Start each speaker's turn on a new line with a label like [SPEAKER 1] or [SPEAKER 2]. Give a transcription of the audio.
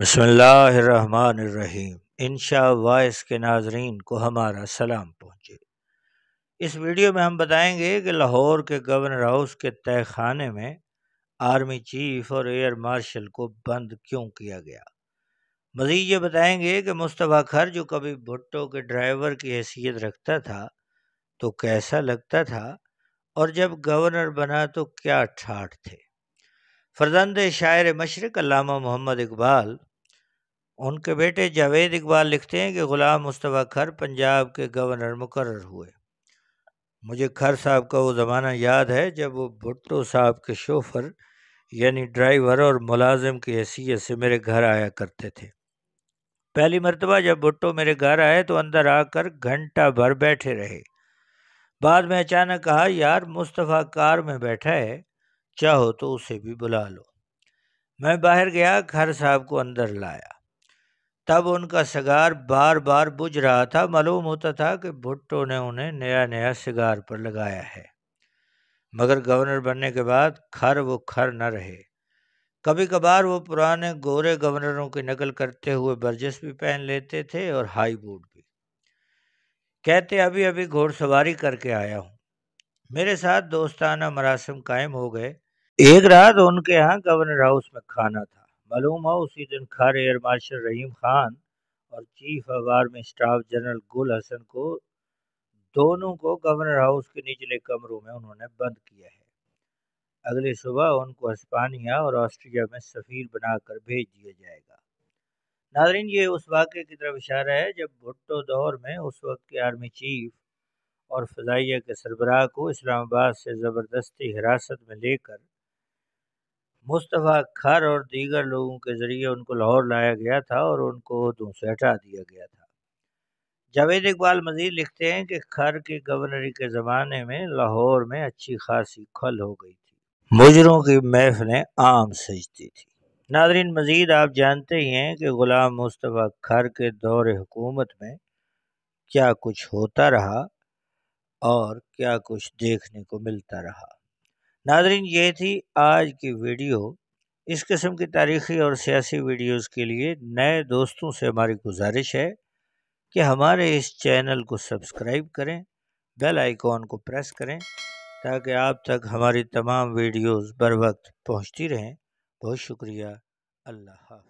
[SPEAKER 1] बसमीम इन वॉइस के नाजरन को हमारा सलाम पहुँचे इस वीडियो में हम बताएंगे कि लाहौर के गवर्नर हाउस के तय खाने में आर्मी चीफ और एयर मार्शल को बंद क्यों किया गया मज़ीद ये बताएंगे कि मुस्तफ़ा खर जो कभी भुट्टो के ड्राइवर की हैसियत रखता था तो कैसा लगता था और जब गवर्नर बना तो क्या ठाठ थे फरजंद शायर मशरक मोहम्मद इकबाल उनके बेटे जावेद इकबाल लिखते हैं कि ग़ुलाम मुस्तफ़ा खर पंजाब के गवर्नर मुकर हुए मुझे खर साहब का वो ज़माना याद है जब वो भुट्टो साहब के शोफ़र यानी ड्राइवर और मुलाजिम की हैसियत से मेरे घर आया करते थे पहली मरतबा जब भुट्टो मेरे घर आए तो अंदर आकर घंटा भर बैठे रहे बाद में अचानक कहा यार मुस्तफ़ा कार में बैठा है चाहो तो उसे भी बुला लो मैं बाहर गया खर साहब को अंदर लाया तब उनका सिगार बार बार बुझ रहा था मालूम होता था कि भुट्टो ने उन्हें नया नया सिगार पर लगाया है मगर गवर्नर बनने के बाद खर वो खर न रहे कभी कभार वो पुराने गोरे गवर्नरों की नकल करते हुए बर्जस भी पहन लेते थे और हाई बूट भी कहते अभी अभी घोड़सवारी करके आया हूँ मेरे साथ दोस्ताना मरासम कायम हो गए एक रात उनके यहाँ गवर्नर हाउस में खाना था मालूम हो उसी दिन खार एयर मार्शल रहीम खान और chief of army staff general Gul Hasan को दोनों को गवर्नर हाउस के निचले कमरों में उन्होंने बंद किया है अगले सुबह उनको हस्पानिया और ऑस्ट्रिया में सफ़ीर बनाकर भेज दिया जाएगा नाजरीन ये उस वाक़े की तरफ इशारा है जब भुट्टो दौर में उस वक्त के आर्मी चीफ और फजाइया के सरबराह को इस्लामाबाद से ज़बरदस्ती हिरासत में लेकर मुस्तफ़ा खर और दीगर लोगों के ज़रिए उनको लाहौर लाया गया था और उनको से हटा दिया गया था जावेद इकबाल मजीद लिखते हैं कि खर के गवर्नरी के ज़माने में लाहौर में अच्छी खासी खल हो गई थी मुजरों की महफिलें आम सजती थी नादरीन मजीद आप जानते ही हैं कि ग़ुलाम मुस्तफ़ा खर के दौर हुकूमत में क्या कुछ होता रहा और क्या कुछ देखने को मिलता रहा नाजरीन ये थी आज की वीडियो इस किस्म की तारीख़ी और सियासी वीडियोस के लिए नए दोस्तों से हमारी गुजारिश है कि हमारे इस चैनल को सब्सक्राइब करें बेल आइकॉन को प्रेस करें ताकि आप तक हमारी तमाम वीडियोस बर वक्त पहुँचती रहें बहुत शुक्रिया अल्लाह